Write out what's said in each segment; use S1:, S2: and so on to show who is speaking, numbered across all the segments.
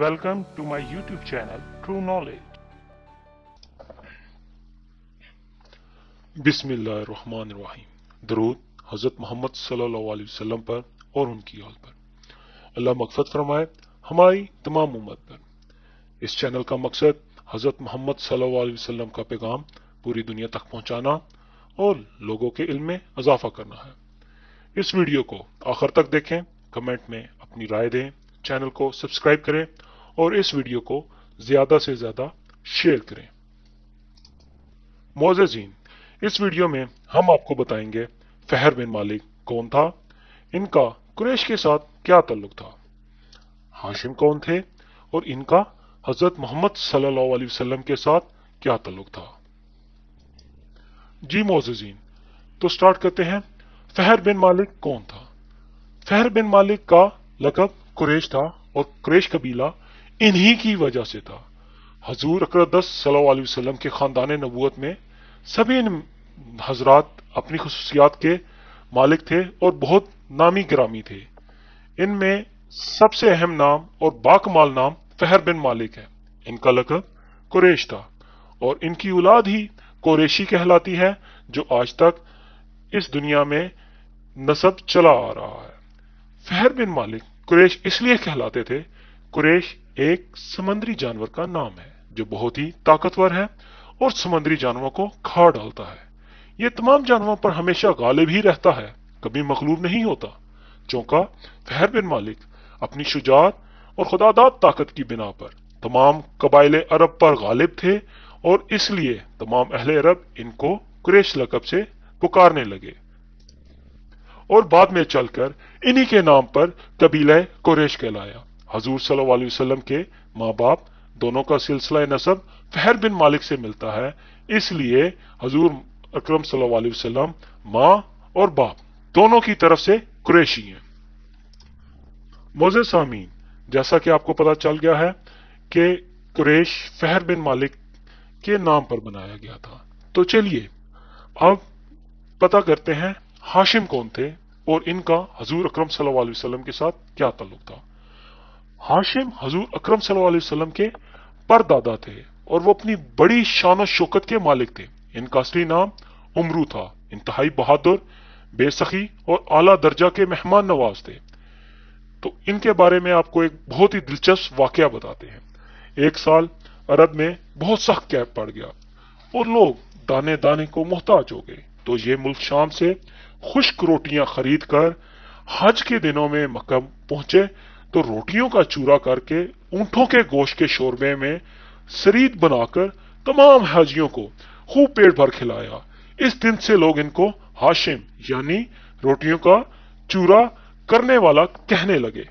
S1: welcome to my YouTube channel true knowledge बिस्मिल्लाहिर्रहमानिर्रहीम दरूद हज़रत मोहम्मद सल्लल्लाहु अलैहि वसल्लम पर और उनकी आल पर अल्लाह मकफत फरमाए हमारी तमाम उम्मत पर इस चैनल का मकसद हज़रत मोहम्मद सल्लल्लाहु अलैहि वसल्लम का पैगाम पूरी दुनिया तक पहुंचाना और लोगों के इल्म में इजाफा करना है इस वीडियो को आखिर तक देखें कमेंट में अपनी राय दें चैनल को सब्सक्राइब करें और इस वीडियो को ज़्यादा से ज़्यादा शेयर करें मोजीन इस वीडियो में हम आपको बताएंगे फहर बिन मालिक कौन था इनका कुरेश के साथ क्या तल्लुक था हाशिम कौन थे और इनका हजरत मोहम्मद सल्लाम के साथ क्या तल्लुक था जी मोजीन तो स्टार्ट करते हैं फहर बिन मालिक कौन था फहर बिन मालिक का लकब कुरेश था और कुरेश कबीला इन्हीं की वजह से था हजूर अकरदस वसल्लम के ख़ानदान नबूत में सभी इन अपनी खसूसियात के मालिक थे और बहुत नामी ग्रामी थे इनमें सबसे अहम नाम और बाकमाल नाम फहर बिन मालिक है इनका लकब कुरेश था और इनकी औलाद ही कुरेशी कहलाती है जो आज तक इस दुनिया में नसब चला आ रहा है फहर बिन मालिक कुरेश इसलिए कहलाते थे कुरेश एक समुद्री जानवर का नाम है जो बहुत ही ताकतवर है और समुद्री जानवरों को खा डालता है ये तमाम जानवरों पर हमेशा गालिब ही रहता है कभी मखलूब नहीं होता चौंका फहर बिन मालिक अपनी शुजात और खुदादात ताकत की बिना पर तमाम कबाइले अरब पर गालिब थे और इसलिए तमाम अहले अरब इनको कुरेश लकब से पुकारने लगे और बाद में चलकर इन्हीं के नाम पर कबीला कुरेश कहलाया हजूर सल्लाम के माँ बाप दोनों का सिलसिला नसब फहर बिन मालिक से मिलता है इसलिए हजूर अक्रम सल्लाम माँ और बाप दोनों की तरफ से कुरेशी हैं मोजे सामीन जैसा कि आपको पता चल गया है कि कुरेश फहर बिन मालिक के नाम पर बनाया गया था तो चलिए अब पता करते हैं हाशिम कौन थे और इनका हजूर अक्रम सल्लाम के साथ क्या ताल्लुक था हाशिम हजूर अक्रम सल्लाम के परदादा थे और वो अपनी बड़ी शान शौकत के मालिक थे इनका असली नाम उमरू था इंतहाई बहादुर बेसखी और आला दर्जा के मेहमान नवाज थे तो इनके बारे में आपको एक बहुत ही दिलचस्प वाक्य बताते हैं एक साल अरब में बहुत सख्त कैब पड़ गया और लोग दाने दाने को मोहताज हो गए तो ये मुल्क शाम से खुश्क रोटियां खरीद कर हज के दिनों में मक्का पहुंचे तो रोटियों का चूरा करके ऊंटों के गोश के शोरबे में शरीद बनाकर तमाम हाजियों को खूब पेट भर खिलाया इस दिन से लोग इनको हाशिम यानी रोटियों का चूरा करने वाला कहने लगे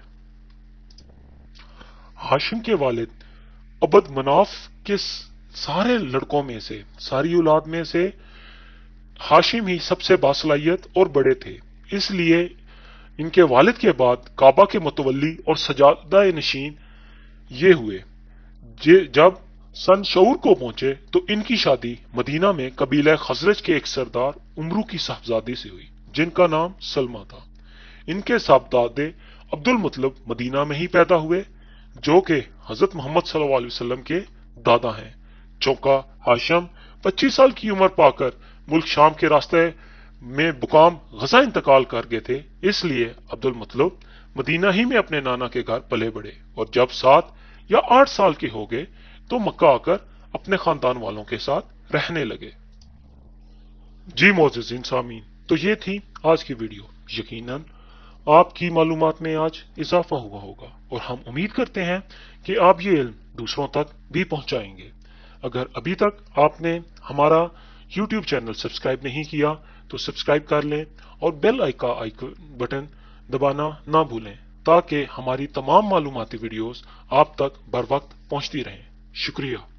S1: हाशिम के वालिद अबद मनाफ के सारे लड़कों में से सारी औलाद में से हाशिम ही सबसे बासलाहियत और बड़े थे इसलिए इनके वालिद के बाद काबा के मतवली और सजादा नशीन ये हुए जब सन शऊर को पहुंचे तो इनकी शादी मदीना में कबीला खजरज के एक सरदार उमरू की साहबजादी से हुई जिनका नाम सलमा था इनके साहबदादे अब्दुल मतलब मदीना में ही पैदा हुए जो कि हजरत मोहम्मद सल्लल्लाहु अलैहि वसल्लम के दादा हैं चौका हाशम 25 साल की उम्र पाकर मुल्क शाम के रास्ते में बुकाम गजा इंतकाल कर गए थे इसलिए अब्दुल मतलब मदीना ही में अपने नाना के घर पले बढ़े और जब सात या आठ साल के हो गए तो मक्का आकर अपने खानदान वालों के साथ रहने लगे जी मोजिन सामीन तो ये थी आज की वीडियो यकीन आपकी मालूम में आज इजाफा हुआ होगा और हम उम्मीद करते हैं कि आप ये इल्म दूसरों तक भी पहुंचाएंगे अगर अभी तक आपने हमारा यूट्यूब चैनल सब्सक्राइब नहीं किया तो सब्सक्राइब कर लें और बेल आइका आइकन बटन दबाना ना भूलें ताकि हमारी तमाम मालूमती वीडियोस आप तक बर वक्त पहुंचती रहें शुक्रिया